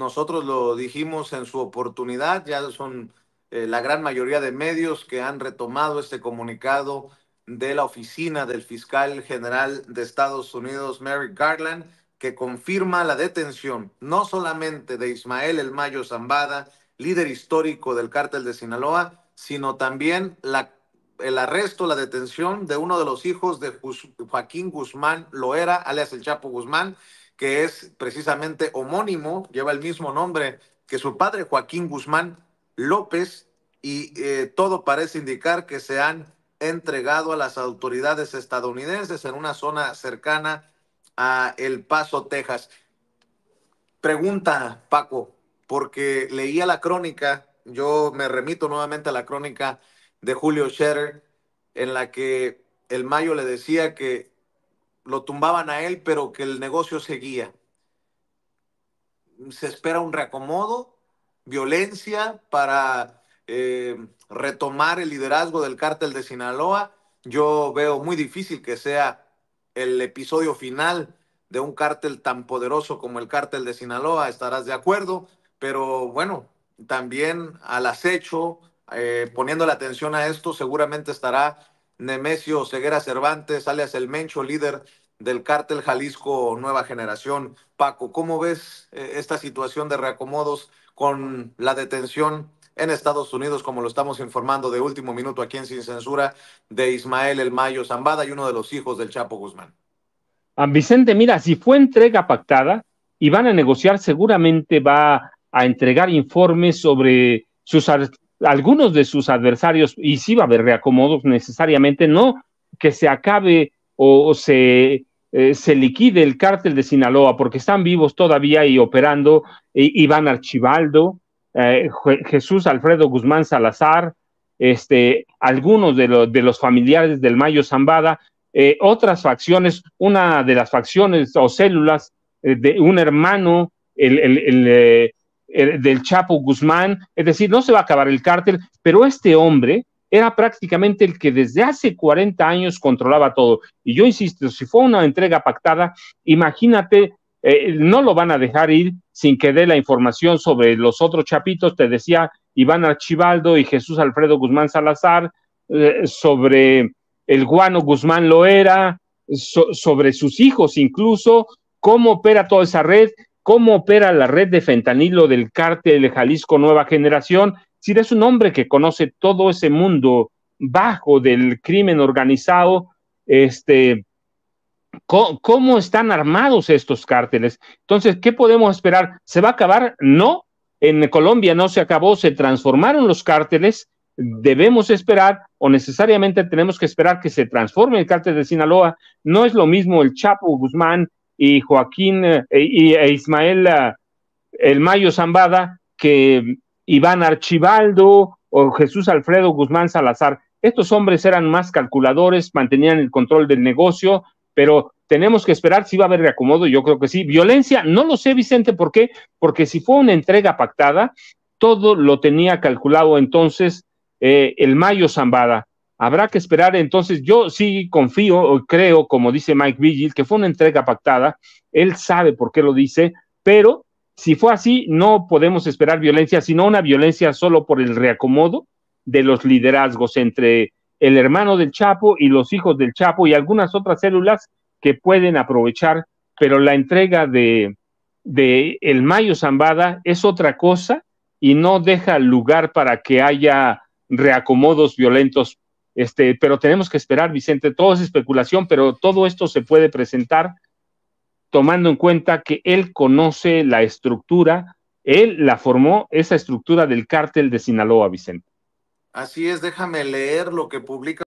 nosotros lo dijimos en su oportunidad, ya son eh, la gran mayoría de medios que han retomado este comunicado de la oficina del fiscal general de Estados Unidos, Mary Garland, que confirma la detención no solamente de Ismael El Mayo Zambada, líder histórico del cártel de Sinaloa, sino también el arresto, la detención de uno de los hijos de Joaquín Guzmán Loera, alias el Chapo Guzmán, que es precisamente homónimo, lleva el mismo nombre que su padre Joaquín Guzmán López, y eh, todo parece indicar que se han entregado a las autoridades estadounidenses en una zona cercana a El Paso, Texas. Pregunta, Paco, porque leía la crónica, yo me remito nuevamente a la crónica de Julio Scherer, en la que el Mayo le decía que lo tumbaban a él, pero que el negocio seguía. Se espera un reacomodo, violencia para eh, retomar el liderazgo del cártel de Sinaloa. Yo veo muy difícil que sea el episodio final de un cártel tan poderoso como el cártel de Sinaloa, estarás de acuerdo, pero bueno, también al acecho, eh, poniendo la atención a esto, seguramente estará Nemesio Ceguera Cervantes, alias el Mencho, líder del cártel Jalisco Nueva Generación. Paco, ¿cómo ves eh, esta situación de reacomodos con la detención en Estados Unidos, como lo estamos informando de último minuto aquí en Sin Censura, de Ismael El Mayo Zambada y uno de los hijos del Chapo Guzmán? Ah, Vicente, mira, si fue entrega pactada y van a negociar, seguramente va a entregar informes sobre sus algunos de sus adversarios, y sí va a haber reacomodos necesariamente, no que se acabe o, se, eh, se liquide el cártel de Sinaloa, porque están vivos todavía y operando Iván Archibaldo, eh, Jesús Alfredo Guzmán Salazar, este, algunos de, de los familiares del Mayo Zambada, eh, otras facciones, una de las facciones o células de un hermano, el, el eh, del Chapo Guzmán, es decir, no se va a acabar el cártel, pero este hombre era prácticamente el que desde hace 40 años controlaba todo. Y yo insisto, si fue una entrega pactada, imagínate, eh, no lo van a dejar ir sin que dé la información sobre los otros chapitos, te decía Iván Archibaldo y Jesús Alfredo Guzmán Salazar, eh, sobre el guano Guzmán Loera, era sobre sus hijos incluso, cómo opera toda esa red cómo opera la red de fentanilo del cártel Jalisco Nueva Generación. Si eres un hombre que conoce todo ese mundo bajo del crimen organizado, este, ¿cómo, están armados estos cárteles? Entonces, ¿qué podemos esperar? ¿Se va a acabar? No, en Colombia no se acabó, se transformaron los cárteles. Debemos esperar o necesariamente tenemos que esperar que se transforme el cártel de Sinaloa. No es lo mismo el Chapo Guzmán y Joaquín eh, e, y, e Ismael eh, El Mayo Zambada que Iván Archibaldo o Jesús Alfredo Guzmán Salazar. Estos hombres eran más calculadores, mantenían el control del negocio, pero tenemos que esperar si va a haber reacomodo, yo creo que sí. Violencia, no lo sé, Vicente, ¿por qué? Porque si fue una entrega pactada, todo lo tenía calculado entonces eh, el Mayo Zambada. Habrá que esperar entonces, yo sí confío, creo, como dice Mike Vigil, que fue una entrega pactada, él sabe por qué lo dice, pero si fue así, no podemos esperar violencia, sino una violencia solo por el reacomodo de los liderazgos entre el hermano del Chapo y los hijos del Chapo y algunas otras células que pueden aprovechar, pero la entrega de, de el Mayo Zambada es otra cosa y no deja lugar para que haya reacomodos violentos este, pero tenemos que esperar, Vicente. Todo es especulación, pero todo esto se puede presentar tomando en cuenta que él conoce la estructura, él la formó, esa estructura del cártel de Sinaloa, Vicente. Así es, déjame leer lo que publica.